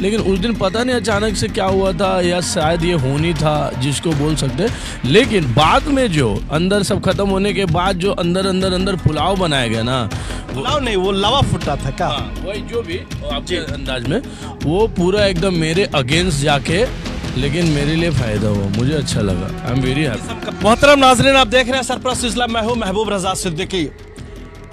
लेकिन उस दिन पता नहीं अचानक से क्या हुआ था या शायद ये होनी था जिसको बोल सकते लेकिन बाद में जो अंदर सब खत्म होने के बाद जो अंदर अंदर अंदर पुलाव बनाया गया ना पुलाव नहीं वो लवा फुटा था क्या हाँ, वही जो भी आपके अंदाज में वो पूरा एकदम मेरे अगेंस्ट जाके लेकिन मेरे लिए फायदा हुआ मुझे अच्छा लगा आई एम वेरी हैप्पी मोहतरम नाजरीन आप देख रहे हैं सरप्रस्त सिलसिला मैं हूँ महबूब रजा सिद्दीकी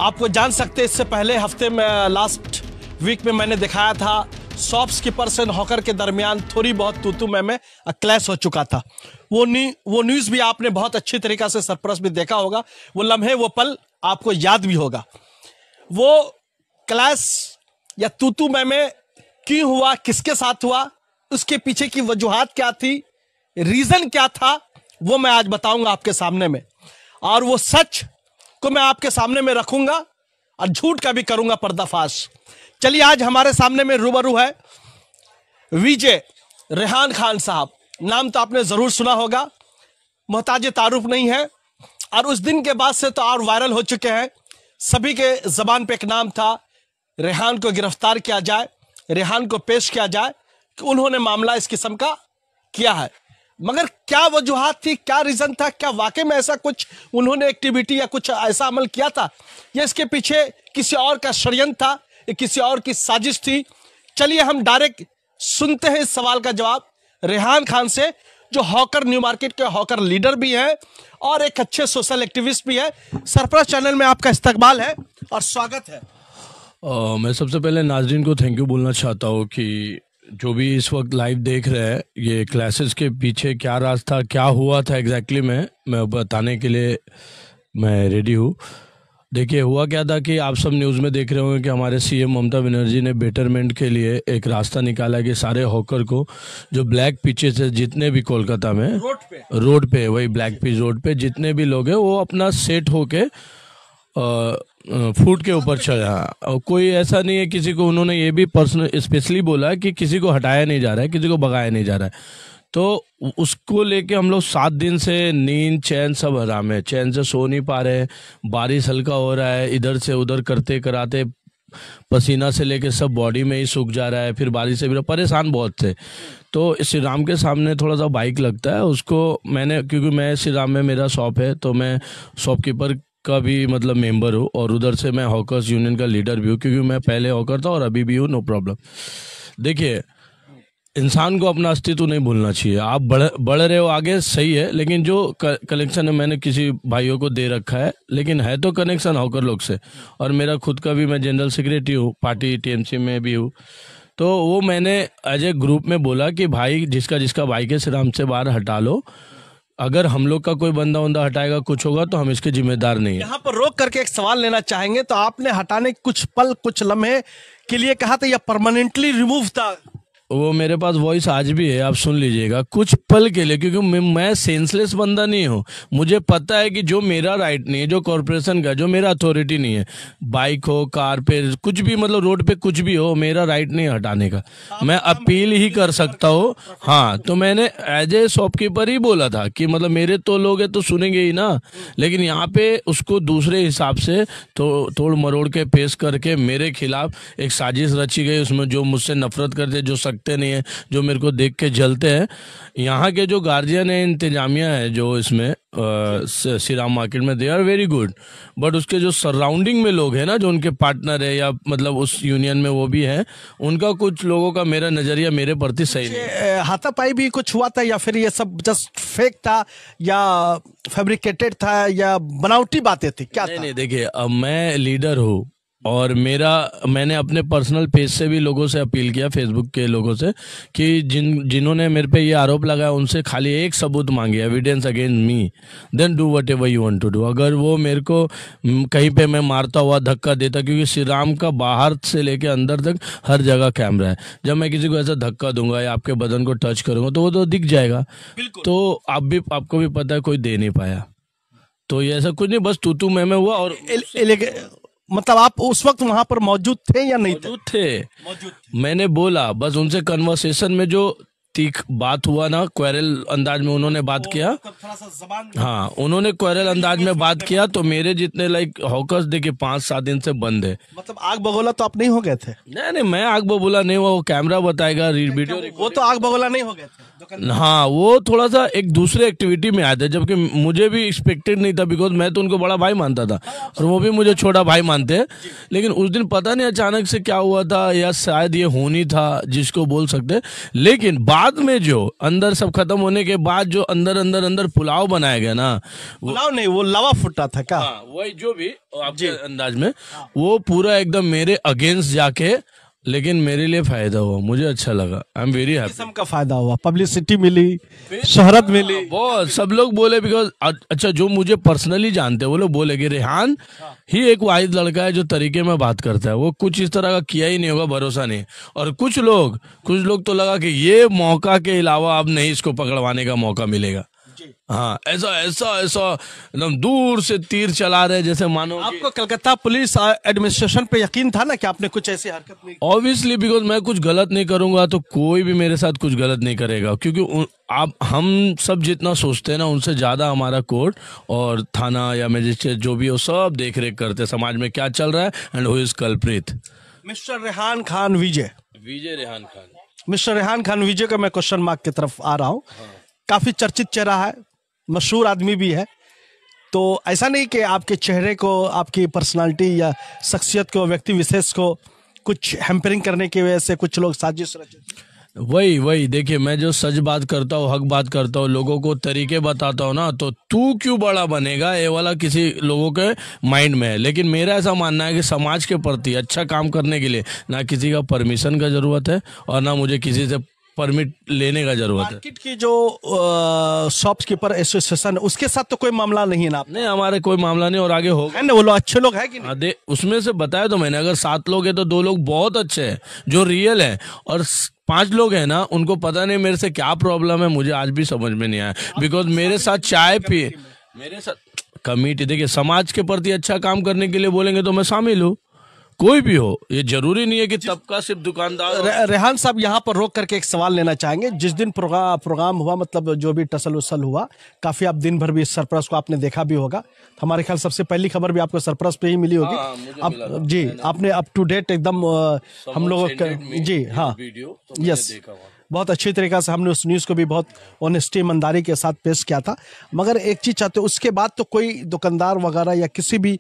आपको जान सकते इससे पहले हफ्ते में लास्ट वीक में मैंने दिखाया था शॉप कीपर से हॉकर के दरमियान थोड़ी बहुत तूतू में, में क्लैश हो चुका था वो नी वो न्यूज भी आपने बहुत अच्छी तरीका से सरप्रस भी देखा होगा वो लम्हे वो पल आपको याद भी होगा वो क्लैश या तूतू में, में क्यों हुआ किसके साथ हुआ उसके पीछे की वजूहत क्या थी रीजन क्या था वो मैं आज बताऊंगा आपके सामने में और वो सच को मैं आपके सामने में रखूंगा और झूठ का भी करूंगा पर्दाफाश चलिए आज हमारे सामने में रूबरू है विजय रेहान खान साहब नाम तो आपने ज़रूर सुना होगा मोहताज तारुफ नहीं है और उस दिन के बाद से तो और वायरल हो चुके हैं सभी के ज़बान पे एक नाम था रेहान को गिरफ्तार किया जाए रेहान को पेश किया जाए कि उन्होंने मामला इस किस्म का किया है मगर क्या वजूहत थी क्या रीज़न था क्या वाकई में ऐसा कुछ उन्होंने एक्टिविटी या कुछ ऐसा अमल किया था या इसके पीछे किसी और का षडयंत्र था ये किसी और की साजिश थी चलिए हम डायरेक्ट सुनते हैं इस सवाल का जवाब रेहान खान से जो हॉकर न्यू मार्केट के हॉकर लीडर भी हैं और एक अच्छे सोशल एक्टिविस्ट भी है सरप्राइज चैनल में आपका इस्तकबाल है और स्वागत है आ, मैं सबसे पहले नाजरीन को थैंक यू बोलना चाहता हूँ कि जो भी इस वक्त लाइव देख रहे हैं ये क्लासेस के पीछे क्या राज था क्या हुआ था एग्जैक्टली exactly मैं मैं बताने के लिए मैं रेडी हूँ देखिए हुआ क्या था कि आप सब न्यूज़ में देख रहे होंगे कि हमारे सीएम ममता बनर्जी ने बेटरमेंट के लिए एक रास्ता निकाला कि सारे हॉकर को जो ब्लैक पिचेस है जितने भी कोलकाता में रोड पे पे वही ब्लैक पिच रोड पे जितने भी लोग हैं वो अपना सेट होके फूट के ऊपर चढ़ा हाँ, और कोई ऐसा नहीं है किसी को उन्होंने ये भी पर्सनल स्पेशली बोला कि किसी को हटाया नहीं जा रहा है किसी को भगाया नहीं जा रहा है तो उसको लेके हम लोग सात दिन से नींद चैन सब हराम है चैन से सो नहीं पा रहे हैं बारिश हल्का हो रहा है इधर से उधर करते कराते पसीना से लेके सब बॉडी में ही सूख जा रहा है फिर बारिश से भी परेशान बहुत थे तो श्री राम के सामने थोड़ा सा बाइक लगता है उसको मैंने क्योंकि मैं श्री राम में मेरा शॉप है तो मैं शॉपकीपर का भी मतलब मेंबर हूँ और उधर से मैं हॉकर्स यूनियन का लीडर भी हूँ क्योंकि मैं पहले हॉकर था और अभी भी हूँ नो प्रॉब्लम देखिए इंसान को अपना अस्तित्व नहीं भूलना चाहिए आप बढ़ बढ़ रहे हो आगे सही है लेकिन जो कनेक्शन है मैंने किसी भाइयों को दे रखा है लेकिन है तो कनेक्शन होकर लोग से और मेरा खुद का भी मैं जनरल सेक्रेटरी हूँ पार्टी टीएमसी में भी हूँ तो वो मैंने एज ए ग्रुप में बोला कि भाई जिसका जिसका भाई के सिर हमसे बाहर हटा लो अगर हम लोग का कोई बंदा उंदा हटाएगा कुछ होगा तो हम इसके जिम्मेदार नहीं यहाँ पर रोक करके एक सवाल लेना चाहेंगे तो आपने हटाने कुछ पल कुछ लम्हे के लिए कहा था या परमानेंटली रिमूव था वो मेरे पास वॉइस आज भी है आप सुन लीजिएगा कुछ पल के लिए क्योंकि मैं, मैं सेंसलेस बंदा नहीं हूँ मुझे पता है कि जो मेरा राइट नहीं है जो कॉरपोरेशन का जो मेरा अथॉरिटी नहीं है बाइक हो कार पे कुछ भी मतलब रोड पे कुछ भी हो मेरा राइट नहीं हटाने का मैं अपील ही कर सकता हूँ हाँ तो मैंने एज ए शॉपकीपर ही बोला था कि मतलब मेरे तो लोग है तो सुनेंगे ही ना लेकिन यहाँ पे उसको दूसरे हिसाब से तो तोड़ मरोड़ के पेश करके मेरे खिलाफ एक साजिश रची गई उसमें जो मुझसे नफरत करते जो सक देखते नहीं है जो मेरे को देख के जलते हैं यहाँ के जो गार्जियन है इंतजामिया है जो इसमें श्रीराम मार्केट में they are very good but उसके जो सराउंडिंग में लोग हैं ना जो उनके पार्टनर है या मतलब उस यूनियन में वो भी है उनका कुछ लोगों का मेरा नज़रिया मेरे प्रति सही नहीं हाथापाई भी कुछ हुआ था या फिर ये सब जस्ट फेक था या फेब्रिकेटेड था या बनावटी बातें थी क्या नहीं, नहीं देखिए अब मैं लीडर हूँ और मेरा मैंने अपने पर्सनल पेज से भी लोगों से अपील किया फेसबुक के लोगों से कि जिन जिन्होंने मेरे पे ये आरोप लगाया उनसे खाली एक सबूत मांगे evidence against me then do whatever you want to do अगर वो मेरे को कहीं पे मैं मारता हुआ धक्का देता क्योंकि श्री राम का बाहर से लेके अंदर तक हर जगह कैमरा है जब मैं किसी को ऐसा धक्का दूंगा या आपके बदन को टच करूंगा तो वो तो दिख जाएगा तो आप भी आपको भी पता है कोई दे नहीं पाया तो ये ऐसा कुछ नहीं बस तू तू मैं मैं हुआ और मतलब आप उस वक्त वहां पर मौजूद थे या नहीं मौजूद थे? थे मौजूद थे मैंने बोला बस उनसे कन्वर्सेशन में जो तीख बात हुआ ना क्वेरल अंदाज में उन्होंने बात किया हाँ उन्होंने क्वेरल अंदाज में बात किया तो मेरे जितने लाइक हॉकर्स देखिए पांच सात दिन से बंद है मतलब आग बगोला तो आप नहीं हो गए थे नहीं नहीं मैं आग बबूला नहीं हुआ वो कैमरा बताएगा वीडियो अच्छा, वो तो आग बगोला नहीं हो गए हाँ वो थोड़ा सा एक दूसरे एक्टिविटी में आए थे जबकि मुझे भी एक्सपेक्टेड नहीं था बिकॉज मैं तो उनको बड़ा भाई मानता था और वो भी मुझे छोटा भाई मानते हैं लेकिन उस दिन पता नहीं अचानक से क्या हुआ था या शायद ये होनी था जिसको बोल सकते लेकिन बात बाद में जो अंदर सब खत्म होने के बाद जो अंदर अंदर अंदर पुलाव बनाया गया ना पुलाव नहीं वो लवा फुटा था क्या हाँ, वही जो भी आपके अंदाज में हाँ। वो पूरा एकदम मेरे अगेंस्ट जाके लेकिन मेरे लिए फायदा हुआ मुझे अच्छा लगा आई एम वेरी हैप्पी का फायदा हुआ पब्लिसिटी मिली शहरत मिली बहुत सब लोग बोले बिकॉज अच्छा जो मुझे पर्सनली जानते हैं वो लोग बोले कि रेहान हाँ। ही एक वाहिद लड़का है जो तरीके में बात करता है वो कुछ इस तरह का किया ही नहीं होगा भरोसा नहीं और कुछ लोग कुछ लोग तो लगा कि ये मौका के अलावा अब नहीं इसको पकड़वाने का मौका मिलेगा हाँ ऐसा ऐसा ऐसा एकदम दूर से तीर चला रहे जैसे मानो आपको कलकत्ता पुलिस एडमिनिस्ट्रेशन पे यकीन था ना कि आपने कुछ ऐसी हरकत नहीं ऑब्वियसली बिकॉज मैं कुछ गलत नहीं करूंगा तो कोई भी मेरे साथ कुछ गलत नहीं करेगा क्योंकि आप हम सब जितना सोचते हैं ना उनसे ज़्यादा हमारा कोर्ट और थाना या मजिस्ट्रेट जो भी हो सब देख रेख करते समाज में क्या चल रहा है and who is culprit mister Rehan Khan Vijay Vijay Rehan Khan mister Rehan Khan Vijay का मैं क्वेश्चन मार्क की तरफ आ रहा हूँ हाँ। काफ़ी चर्चित चेहरा है मशहूर आदमी भी है तो ऐसा नहीं कि आपके चेहरे को आपकी पर्सनालिटी या शख्सियत को व्यक्ति विशेष को कुछ हेम्परिंग करने की वजह से कुछ लोग साजिश रचे वही वही देखिए मैं जो सच बात करता हूँ हक बात करता हूँ लोगों को तरीके बताता हूँ ना तो तू क्यों बड़ा बनेगा ये वाला किसी लोगों के माइंड में है लेकिन मेरा ऐसा मानना है कि समाज के प्रति अच्छा काम करने के लिए ना किसी का परमिशन का ज़रूरत है और ना मुझे किसी से परमिट लेने का जरूरत है मार्केट की जो शॉपकीपर एसोसिएशन उसके साथ तो कोई मामला नहीं है ना नहीं हमारे कोई मामला नहीं और आगे होगा है ना वो लोग अच्छे लोग है कि नहीं हाँ, दे उसमें से बताया तो मैंने अगर सात लोग है तो दो लोग बहुत अच्छे है जो रियल है और पांच लोग हैं ना उनको पता नहीं मेरे से क्या प्रॉब्लम है मुझे आज भी समझ में नहीं आया बिकॉज मेरे साथ चाय पिए मेरे साथ कमिटी देखिए समाज के प्रति अच्छा काम करने के लिए बोलेंगे तो मैं शामिल हूँ कोई भी हो ये जरूरी नहीं है कि तबका सिर्फ दुकानदार रे, रेहान साहब यहाँ पर रोक करके एक सवाल लेना चाहेंगे जिस दिन प्रोग्राम प्रोग्राम हुआ मतलब जो भी टसल उसल हुआ काफी आप दिन भर भी इस सरप्रस को आपने देखा भी होगा हमारे ख्याल सबसे पहली खबर भी आपको सरप्रस पे ही मिली होगी हाँ, जी आपने अप टू डेट एकदम हम लोग जी हाँ यस बहुत अच्छी तरीके से हमने उस न्यूज़ को भी बहुत ऑनेस्टी ईमानदारी के साथ पेश किया था मगर एक चीज़ चाहते हो उसके बाद तो कोई दुकानदार वगैरह या किसी भी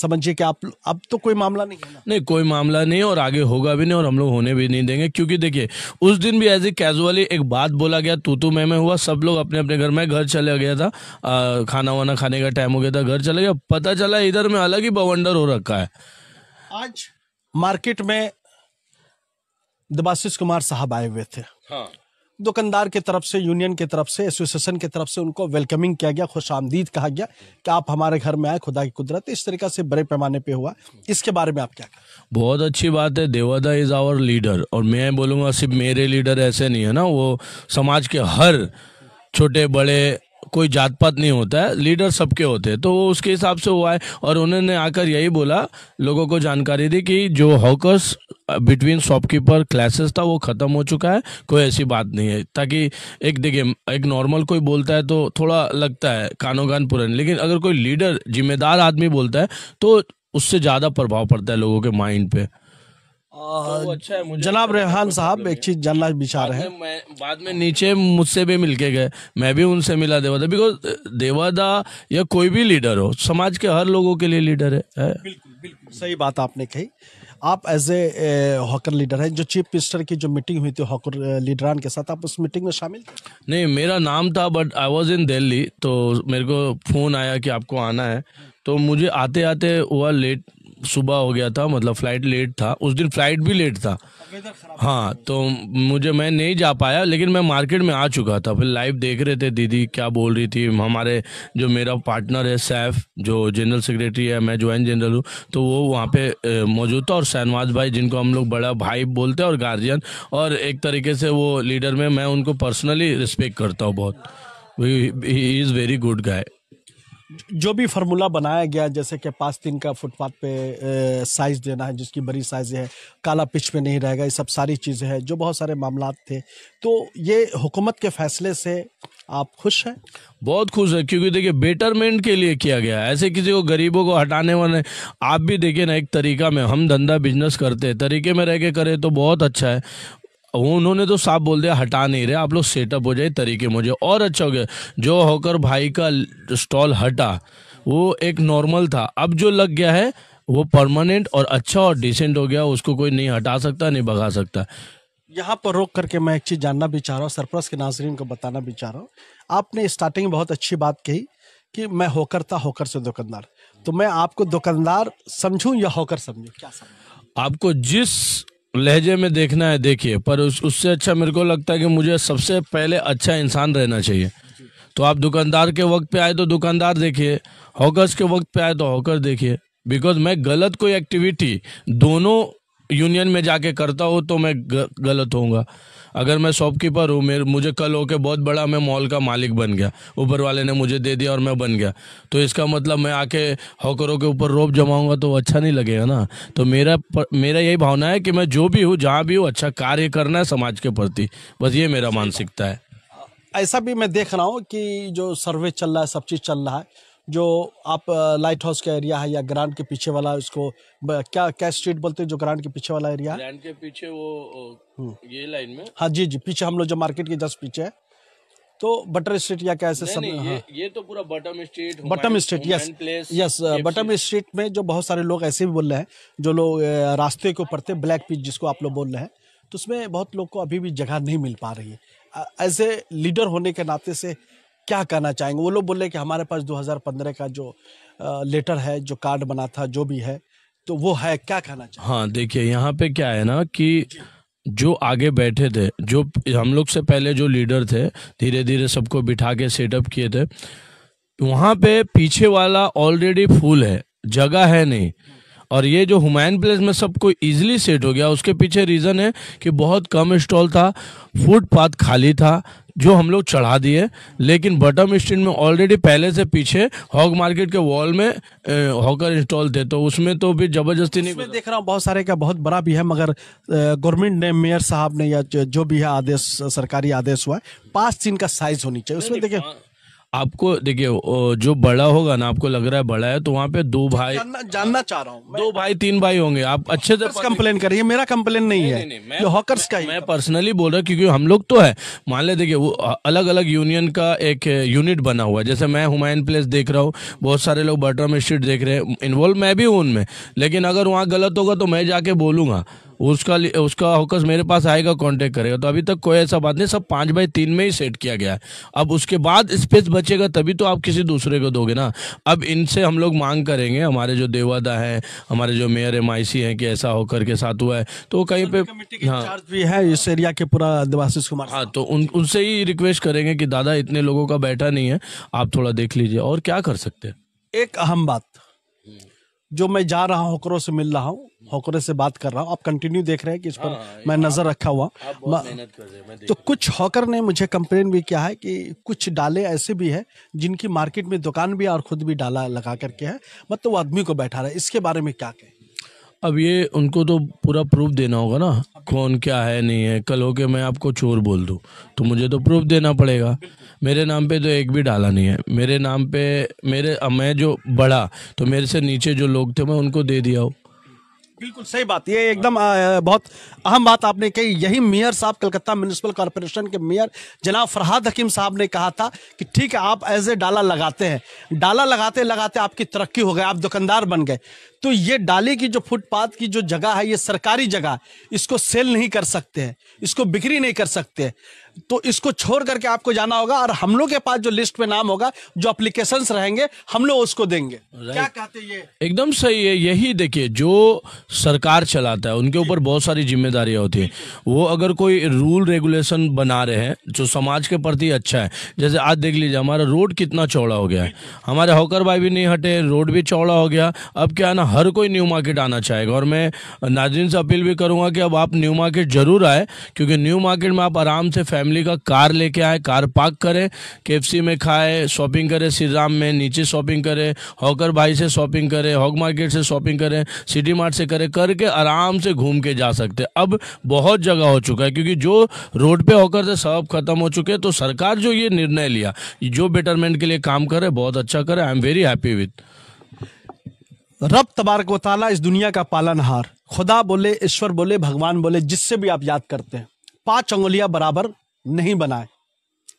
समझिए कि आप अब तो कोई मामला नहीं है नहीं कोई मामला नहीं और आगे होगा भी नहीं और हम लोग होने भी नहीं देंगे क्योंकि देखिए उस दिन भी एज ए कैजुअली एक बात बोला गया तू तू मैं हुआ सब लोग अपने अपने घर में घर चले गया था खाना वाना खाने का टाइम हो गया था घर चले गया पता चला इधर में अलग ही बवंडर हो रखा है आज मार्केट में देवाशीष कुमार साहब आए हुए थे हाँ। दुकानदार के तरफ से यूनियन के तरफ से एसोसिएशन के तरफ से उनको वेलकमिंग किया गया खुश आमदीद कहा गया कि आप हमारे घर में आए खुदा की कुदरत इस तरीका से बड़े पैमाने पे हुआ इसके बारे में आप क्या बहुत अच्छी बात है देवादा इज आवर लीडर और मैं बोलूँगा सिर्फ मेरे लीडर ऐसे नहीं है ना वो समाज के हर छोटे बड़े कोई जात पात नहीं होता है लीडर सबके होते हैं तो वो उसके हिसाब से हुआ है और उन्होंने आकर यही बोला लोगों को जानकारी दी कि जो हॉकर्स बिटवीन शॉपकीपर क्लासेस था वो ख़त्म हो चुका है कोई ऐसी बात नहीं है ताकि एक देखिए एक नॉर्मल कोई बोलता है तो थोड़ा लगता है कानो कान पुराने लेकिन अगर कोई लीडर जिम्मेदार आदमी बोलता है तो उससे ज़्यादा प्रभाव पड़ता है लोगों के माइंड पे तो अच्छा है जनाब रेहान साहब एक चीज जानना विचार है मैं बाद में नीचे मुझसे भी मिलके गए मैं भी उनसे मिला देवादा बिकॉज देवादा या कोई भी लीडर हो समाज के हर लोगों के लिए लीडर है, है? बिल्कुल बिल्कुल सही बात आपने कही आप एज ए हॉकर लीडर हैं जो चीफ मिनिस्टर की जो मीटिंग हुई थी हॉकर लीडरान के साथ आप उस मीटिंग में शामिल नहीं मेरा नाम था but I was in Delhi तो मेरे को फ़ोन आया कि आपको आना है तो मुझे आते आते हुआ लेट सुबह हो गया था मतलब फ्लाइट लेट था उस दिन फ्लाइट भी लेट था हाँ तो मुझे मैं नहीं जा पाया लेकिन मैं मार्केट में आ चुका था फिर लाइव देख रहे थे दीदी क्या बोल रही थी हमारे जो मेरा पार्टनर है सैफ जो जनरल सेक्रेटरी है मैं ज्वाइंट जनरल हूँ तो वो वहाँ पे मौजूद था और शहनवाज भाई जिनको हम लोग बड़ा भाई बोलते हैं और गार्जियन और एक तरीके से वो लीडर में मैं उनको पर्सनली रिस्पेक्ट करता हूँ बहुत he is very good guy जो भी फार्मूला बनाया गया जैसे कि पाँच दिन का फुटपाथ पे साइज देना है जिसकी बड़ी साइज है काला पिच पे नहीं रहेगा ये सब सारी चीज़ें हैं जो बहुत सारे मामला थे तो ये हुकूमत के फैसले से आप खुश हैं बहुत खुश है क्योंकि देखिए बेटरमेंट के लिए किया गया है ऐसे किसी को गरीबों को हटाने वाले आप भी देखिए ना एक तरीका में हम धंधा बिजनेस करते हैं तरीके में रह के करें तो बहुत अच्छा है उन्होंने तो साफ बोल दिया हटा नहीं रहे आप लोग सेटअप हो जाए तरीके मुझे और अच्छा हो गया जो होकर भाई का स्टॉल हटा वो एक नॉर्मल था अब जो लग गया है वो परमानेंट और अच्छा और डिसेंट हो गया उसको कोई नहीं हटा सकता नहीं भगा सकता यहाँ पर रोक करके मैं एक चीज़ जानना भी चाह रहा हूँ सरप्रस के नाजरीन को बताना भी चाह रहा हूँ आपने स्टार्टिंग में बहुत अच्छी बात कही कि मैं होकर था होकर से दुकानदार तो मैं आपको दुकानदार समझूं या होकर समझूं क्या समझूं आपको जिस लहजे में देखना है देखिए पर उस उससे अच्छा मेरे को लगता है कि मुझे सबसे पहले अच्छा इंसान रहना चाहिए तो आप दुकानदार के वक्त पे आए तो दुकानदार देखिए हॉकर्स के वक्त पे आए तो हॉकर देखिए बिकॉज मैं गलत कोई एक्टिविटी दोनों यूनियन में जाके करता हूँ तो मैं गलत होऊंगा अगर मैं शॉपकीपर हूँ मेरे मुझे कल होके बहुत बड़ा मैं मॉल का मालिक बन गया ऊपर वाले ने मुझे दे दिया और मैं बन गया तो इसका मतलब मैं आके हॉकरों के ऊपर रोप जमाऊंगा तो अच्छा नहीं लगेगा ना तो मेरा पर, मेरा यही भावना है कि मैं जो भी हूँ जहाँ भी हूँ अच्छा कार्य करना है समाज के प्रति बस ये मेरा मानसिकता है ऐसा भी मैं देख रहा हूँ कि जो सर्वे चल रहा है सब चीज़ चल रहा है जो आप लाइट हाउस का एरिया है या ग्रांड के पीछे वाला उसको क्या क्या स्ट्रीट बोलते हैं जो ग्रांड के पीछे वाला एरिया ग्रांड के पीछे वो हम्म। ये लाइन में हाँ जी जी पीछे हम लोग जो मार्केट के जस्ट पीछे है तो बटर स्ट्रीट या कैसे सब हाँ। ये, हाँ। ये, तो पूरा Bertram Street Bertram Street yes yes Bertram Street में जो बहुत सारे लोग ऐसे भी बोल रहे हैं जो लोग रास्ते के ऊपर थे ब्लैक पीच जिसको आप लोग बोल रहे हैं तो उसमें बहुत लोग को अभी भी जगह नहीं मिल पा रही है ऐसे लीडर होने के नाते से क्या कहना चाहेंगे वो लोग बोले कि हमारे पास 2015 का जो लेटर है जो कार्ड बना था जो भी है तो वो है क्या कहना चाहेंगे हाँ देखिए यहाँ पे क्या है ना कि जो आगे बैठे थे जो हम लोग से पहले जो लीडर थे धीरे धीरे सबको बिठा के सेटअप किए थे वहाँ पे पीछे वाला ऑलरेडी फुल है जगह है नहीं और ये जो हुमायन प्लेस में सबको ईजिली सेट हो गया उसके पीछे रीज़न है कि बहुत कम स्टॉल था फुटपाथ खाली था जो हम लोग चढ़ा दिए लेकिन बटम स्ट्रीट में ऑलरेडी पहले से पीछे हॉक मार्केट के वॉल में हॉकर इंस्टॉल थे तो उसमें तो भी जबरदस्ती नहीं देख रहा हूँ बहुत सारे का बहुत बड़ा भी है मगर गवर्नमेंट ने मेयर साहब ने या जो भी है आदेश सरकारी आदेश हुआ है पांच चीन का साइज होनी चाहिए उसमें देखे आपको देखिए जो बड़ा होगा ना आपको लग रहा है बड़ा है तो वहाँ पे दो भाई जानना, जानना चाह रहा हूँ दो भाई तीन भाई होंगे आप अच्छे से कंप्लेन करिए मेरा कंप्लेन नहीं, नहीं है नहीं, नहीं, मैं पर्सनली बोल रहा हूँ क्योंकि हम लोग तो है मान ले देखिये वो अलग अलग यूनियन का एक यूनिट बना हुआ है जैसे मैं हुमायन प्लेस देख रहा हूँ बहुत सारे लोग बटरम स्ट्रीट देख रहे हैं इन्वॉल्व मैं भी हूँ उनमें लेकिन अगर वहाँ गलत होगा तो मैं जाके बोलूंगा उसका उसका होकस मेरे पास आएगा कांटेक्ट करेगा तो अभी तक कोई ऐसा बात नहीं सब पाँच बाई तीन में ही सेट किया गया है अब उसके बाद स्पेस बचेगा तभी तो आप किसी दूसरे को दोगे ना अब इनसे हम लोग मांग करेंगे हमारे जो देवादा हैं हमारे जो मेयर एम आई हैं कि ऐसा होकर के साथ हुआ है तो कहीं पे हाँ भी है इस एरिया के पूरा देवाशीष कुमार हाँ तो उन उनसे ही रिक्वेस्ट करेंगे कि दादा इतने लोगों का बैठा नहीं है आप थोड़ा देख लीजिए और क्या कर सकते हैं एक अहम बात जो मैं जा रहा हूँ होकरों से मिल रहा हूँ होकरे से बात कर रहा हूँ आप कंटिन्यू देख रहे हैं कि इस पर हाँ, मैं नजर रखा हुआ तो कुछ हॉकर ने मुझे कंप्लेन भी किया है कि कुछ डाले ऐसे भी है जिनकी मार्केट में दुकान भी और खुद भी डाला लगा करके है मतलब वो आदमी को बैठा रहा है इसके बारे में क्या कहें अब ये उनको तो पूरा प्रूफ देना होगा ना कौन क्या है नहीं है कल हो के मैं आपको चोर बोल दूँ तो मुझे तो प्रूफ देना पड़ेगा मेरे नाम पे तो एक भी डाला नहीं है मेरे नाम पे मेरे मैं जो बड़ा तो मेरे से नीचे जो लोग थे मैं उनको दे दिया हूँ बिल्कुल सही बात ये एकदम बहुत अहम बात आपने कही यही मेयर साहब कलकत्ता म्यूनिसिपल कॉरपोरेशन के मेयर जनाब फरहाद हकीम साहब ने कहा था कि ठीक है आप एज ए डाला लगाते हैं डाला लगाते लगाते आपकी तरक्की हो गई आप दुकानदार बन गए तो ये डाले की जो फुटपाथ की जो जगह है ये सरकारी जगह इसको सेल नहीं कर सकते इसको बिक्री नहीं कर सकते तो इसको छोड़ करके आपको जाना होगा और हम लोग के पास जो लिस्ट में नाम होगा जो अप्लीकेशन रहेंगे हम लोग उसको देंगे क्या कहते ये एकदम सही है यही देखिए जो सरकार चलाता है उनके ऊपर बहुत सारी जिम्मेदारियां होती है वो अगर कोई रूल रेगुलेशन बना रहे हैं जो समाज के प्रति अच्छा है जैसे आज देख लीजिए हमारा रोड कितना चौड़ा हो गया है हमारे हॉकर भाई भी नहीं हटे रोड भी चौड़ा हो गया अब क्या ना हर कोई न्यू मार्केट आना चाहेगा और मैं नाजरीन से अपील भी करूंगा कि अब आप न्यू मार्केट जरूर आए क्योंकि न्यू मार्केट में आप आराम से फैमिली फैमिली का कार लेके आए कार पार्क करें केएफसी में खाए शॉपिंग करें श्री राम में नीचे शॉपिंग करें हॉकर भाई से शॉपिंग करें हॉक मार्केट से शॉपिंग करें सिटी मार्ट से करें करके आराम से घूम के जा सकते अब बहुत जगह हो चुका है क्योंकि जो रोड पे होकर थे सब खत्म हो चुके तो सरकार जो ये निर्णय लिया जो बेटरमेंट के लिए काम करे बहुत अच्छा करे I am very happy with रब तबारक वाली इस दुनिया का पालनहार खुदा बोले ईश्वर बोले भगवान बोले जिससे भी आप याद करते हैं पांच उंगलियां बराबर नहीं बनाए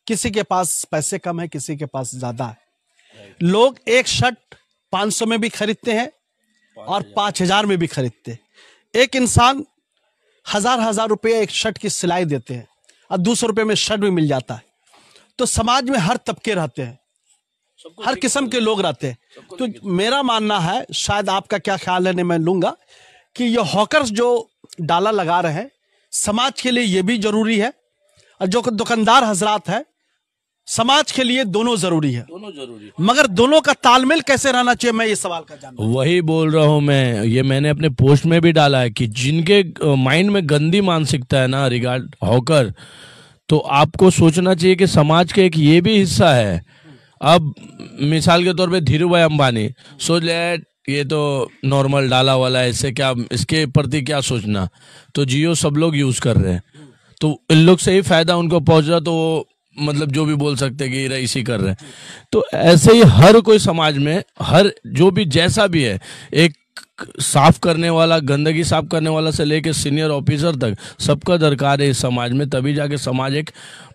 किसी के पास पैसे कम है किसी के पास ज्यादा है लोग एक शर्ट 500 में भी खरीदते हैं और पांच हजार में भी खरीदते एक इंसान हजार हजार रुपये एक शर्ट की सिलाई देते हैं और दो सौ रुपये में शर्ट भी मिल जाता है तो समाज में हर तबके रहते हैं हर किस्म के लोग रहते हैं तो मेरा मानना है शायद आपका क्या ख्याल है मैं लूंगा कि ये हॉकर्स जो डाला लगा रहे हैं समाज के लिए ये भी जरूरी है और जो दुकानदार हजरात है समाज के लिए दोनों जरूरी है दोनों जरूरी है। मगर दोनों का तालमेल कैसे रहना चाहिए मैं ये सवाल का जानना वही बोल रहा हूँ मैं ये मैंने अपने पोस्ट में भी डाला है कि जिनके माइंड में गंदी मानसिकता है ना रिगार्ड होकर तो आपको सोचना चाहिए कि समाज का एक ये भी हिस्सा है अब मिसाल के तौर पे धीरू भाई अंबानी सोच ले ये तो नॉर्मल डाला वाला है इससे क्या इसके प्रति क्या सोचना तो जियो सब लोग यूज़ कर रहे हैं तो इन लोग से ही फायदा उनको पहुंच रहा तो वो मतलब जो भी बोल सकते कि रईसी कर रहे हैं तो ऐसे ही हर कोई समाज में हर जो भी जैसा भी है एक साफ करने वाला गंदगी साफ करने वाला से लेकर सीनियर ऑफिसर तक सबका दरकार है इस समाज में तभी जाके समाज एक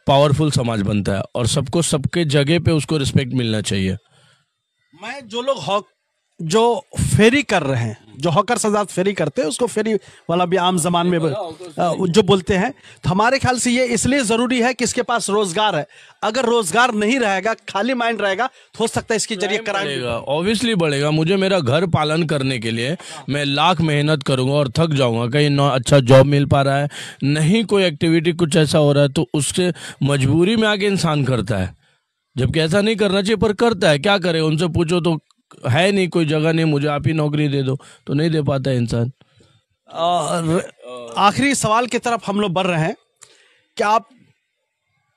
पावरफुल समाज बनता है और सबको सबके जगह पे उसको रिस्पेक्ट मिलना चाहिए मैं जो लोग हॉक जो फेरी कर रहे हैं जो हॉकर सजाद फेरी करते हैं उसको फेरी वाला भी आम जमान में जो बोलते हैं तो हमारे ख्याल से ये इसलिए ज़रूरी है कि इसके पास रोज़गार है अगर रोज़गार नहीं रहेगा खाली माइंड रहेगा तो हो सकता है इसके जरिए कराएगा ऑब्वियसली बढ़ेगा मुझे मेरा घर पालन करने के लिए मैं लाख मेहनत करूंगा और थक जाऊंगा कहीं ना अच्छा जॉब मिल पा रहा है नहीं कोई एक्टिविटी कुछ ऐसा हो रहा है तो उससे मजबूरी में आगे इंसान करता है जबकि ऐसा नहीं करना चाहिए पर करता है क्या करे उनसे पूछो तो है नहीं कोई जगह नहीं मुझे आप ही नौकरी दे दो तो नहीं दे पाता इंसान आखिरी सवाल की तरफ हम लोग बढ़ रहे हैं कि आप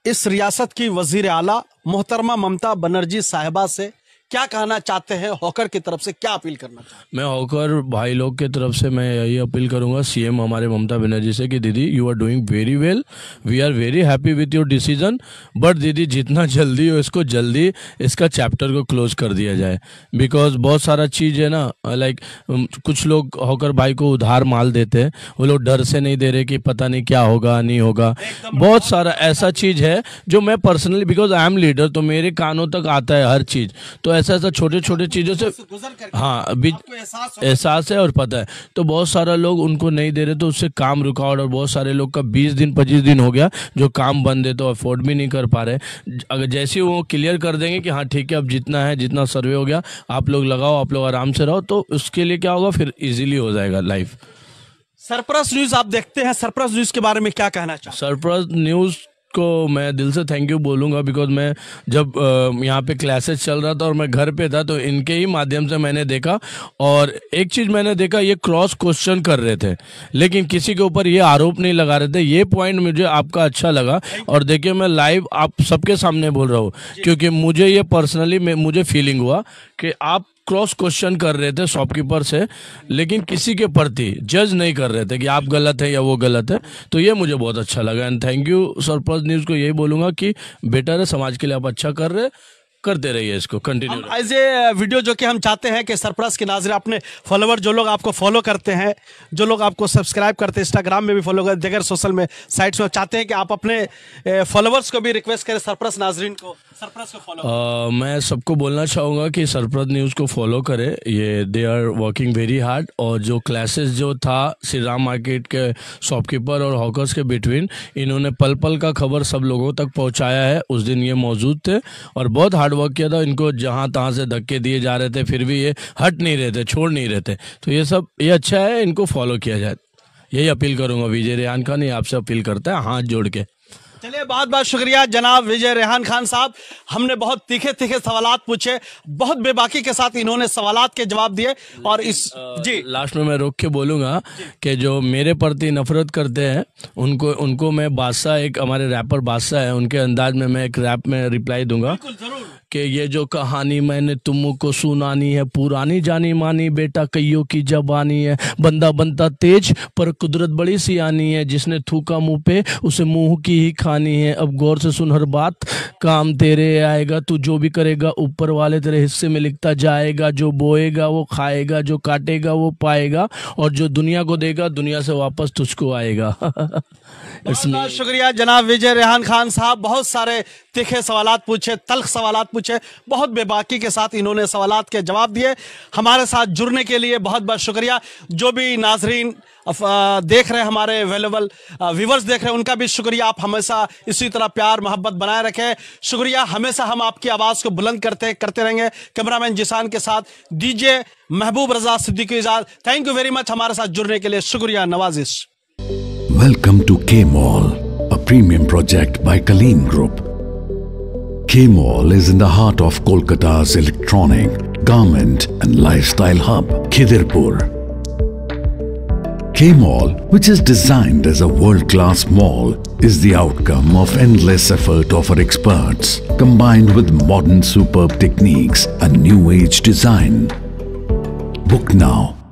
इस रियासत की वजीर आला मोहतरमा ममता बनर्जी साहिबा से क्या कहना चाहते हैं हॉकर की तरफ से क्या अपील करना चाहते मैं हॉकर भाई लोग के तरफ से मैं यही अपील करूंगा सीएम हमारे ममता बनर्जी से कि दीदी you are doing very well we are very happy with your decision but दीदी जितना जल्दी हो इसको जल्दी इसका चैप्टर को क्लोज कर दिया जाए बिकॉज बहुत सारा चीज़ है ना लाइक like, कुछ लोग हॉकर भाई को उधार माल देते हैं वो लोग डर से नहीं दे रहे कि पता नहीं क्या होगा नहीं होगा बहुत सारा ऐसा चीज़ है जो मैं personally because I am leader तो मेरे कानों तक आता है हर चीज़ तो ऐसा ऐसा छोटे छोटे चीज़ों से हाँ एहसास है और पता है तो बहुत सारा लोग उनको नहीं दे रहे तो उससे काम रुकावट और बहुत सारे लोग का बीस दिन पच्चीस दिन हो गया जो काम बंद है तो अफोर्ड भी नहीं कर पा रहे अगर जैसे वो क्लियर कर देंगे कि हाँ ठीक है अब जितना है जितना सर्वे हो गया आप लोग लगाओ आप लोग आराम से रहो तो उसके लिए क्या होगा फिर ईजिली हो जाएगा लाइफ सरप्रस न्यूज आप देखते हैं सरप्रस न्यूज के बारे में क्या कहना चाहिए सरप्रस न्यूज को मैं दिल से थैंक यू बोलूँगा बिकॉज मैं जब यहाँ पे क्लासेस चल रहा था और मैं घर पे था तो इनके ही माध्यम से मैंने देखा और एक चीज़ मैंने देखा ये क्रॉस क्वेश्चन कर रहे थे लेकिन किसी के ऊपर ये आरोप नहीं लगा रहे थे ये पॉइंट मुझे आपका अच्छा लगा और देखिए मैं लाइव आप सबके सामने बोल रहा हूँ क्योंकि मुझे ये पर्सनली मुझे फीलिंग हुआ कि आप क्रॉस क्वेश्चन कर रहे थे शॉपकीपर से लेकिन किसी के प्रति जज नहीं कर रहे थे कि आप गलत हैं या वो गलत है तो ये मुझे बहुत अच्छा लगा and thank you surprise news को यही बोलूंगा कि बेटर है समाज के लिए आप अच्छा कर रहे करते रहिए इसको कंटिन्यू एज ए वीडियो जो कि हम चाहते हैं कि सरप्रस के नाजरे अपने फॉलोवर जो लोग आपको फॉलो करते हैं जो लोग आपको सब्सक्राइब करते हैं इंस्टाग्राम में भी फॉलो करते जगह सोशल में साइट्स में चाहते हैं कि आप अपने फॉलोवर्स को भी रिक्वेस्ट करें सरप्रस नाजरीन को आ, मैं सबको बोलना चाहूँगा कि सरप्रत न्यूज़ को फॉलो करें ये they are working very hard और जो क्लासेस जो था श्री राम मार्केट के शॉपकीपर और हॉकर्स के बिटवीन इन्होंने पल पल का खबर सब लोगों तक पहुँचाया है उस दिन ये मौजूद थे और बहुत हार्ड वर्क किया था इनको जहाँ तहाँ से धक्के दिए जा रहे थे फिर भी ये हट नहीं रहे थे छोड़ नहीं रहे तो ये सब ये अच्छा है इनको फॉलो किया जाए यही अपील करूँगा विजय रेहान खान ये आपसे अपील करता है हाथ जोड़ के चलिए बहुत बहुत शुक्रिया जनाब विजय रेहान खान साहब हमने बहुत तीखे तीखे सवाल पूछे बहुत बेबाकी के साथ इन्होंने सवाल के जवाब दिए और इस जी लास्ट में मैं रोक के बोलूंगा कि जो मेरे प्रति नफरत करते हैं उनको उनको मैं बादशाह एक हमारे रैपर बादशाह है उनके अंदाज में मैं एक रैप में रिप्लाई दूंगा कि ये जो कहानी मैंने तुमको सुनानी है पुरानी जानी मानी बेटा कईयों की जबानी है बंदा बनता तेज पर कुदरत बड़ी सी आनी है जिसने थूका मुंह पे उसे मुंह की ही खानी है अब गौर से सुन हर बात काम तेरे आएगा तू जो भी करेगा ऊपर वाले तेरे हिस्से में लिखता जाएगा जो बोएगा वो खाएगा जो काटेगा वो पाएगा और जो दुनिया को देगा दुनिया से वापस तुझको आएगा बहुत शुक्रिया जनाब विजय रेहान खान साहब बहुत सारे तीखे सवाल पूछे तल्ख सवाल पूछे पूछे बहुत बेबाकी के साथ इन्होंने सवाल के जवाब दिए हमारे साथ जुड़ने के लिए बहुत बहुत शुक्रिया जो भी नाजरीन देख रहे हमारे अवेलेबल व्यूवर्स देख रहे हैं उनका भी शुक्रिया आप हमेशा इसी तरह प्यार मोहब्बत बनाए रखें शुक्रिया हमेशा हम आपकी आवाज़ को बुलंद करते करते रहेंगे कैमरामैन जिसान के साथ DJ Mehboob Raza Siddiqui Ijaz thank you very much हमारे साथ जुड़ने के लिए शुक्रिया नवाजिश welcome to K mall a premium project by Kaleem group K-Mall is in the heart of Kolkata's electronic, garment and lifestyle hub, Khidirpur. K-Mall, which is designed as a world-class mall, is the outcome of endless effort of our experts, combined with modern superb techniques and new-age design. Book now